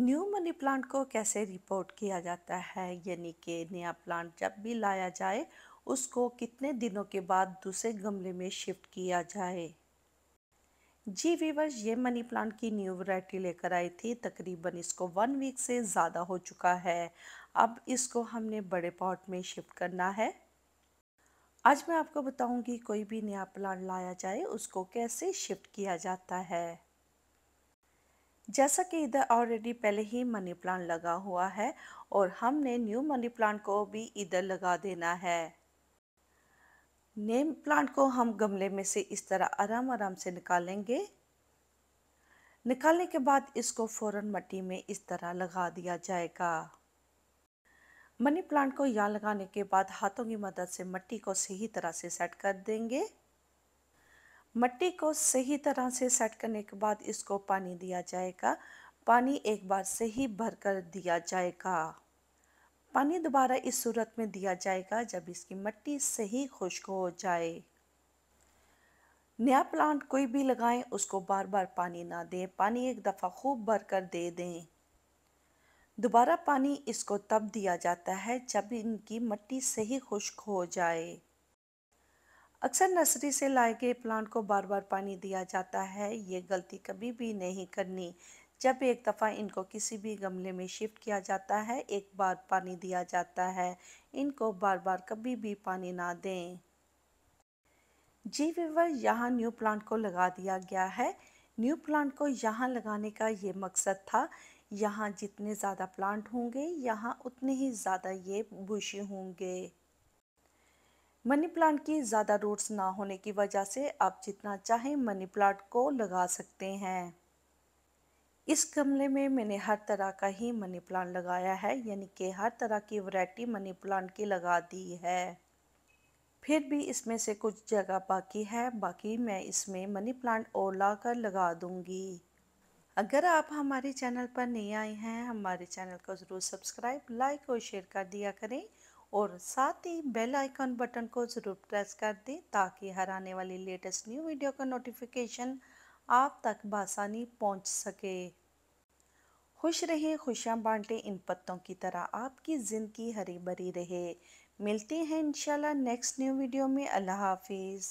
new money plant को कैसे report किया जाता है यानी कि नया प्लांट जब भी लाया जाए उसको कितने दिनों के बाद दूसरे गमले में शिफ्ट किया जाए जी वीवर्स ये मनी प्लांट की न्यू वैरायटी लेकर आई थी तकरीबन इसको वन वीक से ज़्यादा हो चुका है अब इसको हमने बड़े पॉट में शिफ्ट करना है आज मैं आपको बताऊंगी कोई भी नया प्लांट लाया जाए उसको कैसे शिफ्ट किया जाता है जैसा कि इधर ऑलरेडी पहले ही मनी प्लांट लगा हुआ है और हमने न्यू मनी प्लांट को भी इधर लगा देना है नेम प्लांट को हम गमले में से इस तरह आराम आराम से निकालेंगे निकालने के बाद इसको फौरन मट्टी में इस तरह लगा दिया जाएगा मनी प्लांट को यहाँ लगाने के बाद हाथों की मदद से मट्टी को सही तरह से सेट कर देंगे मट्टी को सही तरह से सेट करने के बाद इसको पानी दिया जाएगा पानी एक बार से ही भर कर दिया जाएगा पानी दोबारा इस सूरत में दिया जाएगा जब इसकी मट्टी सही खुश्क हो जाए नया प्लांट कोई भी लगाएं उसको बार बार पानी ना दें पानी एक दफ़ा खूब भर कर दे दें दोबारा पानी इसको तब दिया जाता है जब इनकी मट्टी सही खुश्क हो जाए अक्सर नर्सरी से लाए गए प्लांट को बार बार पानी दिया जाता है ये गलती कभी भी नहीं करनी जब एक दफ़ा इनको किसी भी गमले में शिफ्ट किया जाता है एक बार पानी दिया जाता है इनको बार बार कभी भी पानी ना दें जी विवर यहाँ न्यू प्लांट को लगा दिया गया है न्यू प्लांट को यहाँ लगाने का ये मकसद था यहाँ जितने ज़्यादा प्लांट होंगे यहाँ उतने ही ज़्यादा ये बुशी होंगे मनी प्लांट की ज़्यादा रूट्स ना होने की वजह से आप जितना चाहें मनी प्लांट को लगा सकते हैं इस गमले में मैंने हर तरह का ही मनी प्लांट लगाया है यानी कि हर तरह की वैरायटी मनी प्लांट की लगा दी है फिर भी इसमें से कुछ जगह बाकी है बाकी मैं इसमें मनी प्लांट और ला कर लगा दूँगी अगर आप हमारे चैनल पर नए आए हैं हमारे चैनल को ज़रूर सब्सक्राइब लाइक और शेयर कर दिया करें और साथ ही बेल आइकन बटन को ज़रूर प्रेस कर दें ताकि हर आने वाली लेटेस्ट न्यू वीडियो का नोटिफिकेशन आप तक बासानी पहुंच सके खुश रहें खुशियाँ बांटें इन पत्तों की तरह आपकी ज़िंदगी हरी भरी रहे मिलते हैं इंशाल्लाह नेक्स्ट न्यू वीडियो में अल्लाह हाफिज़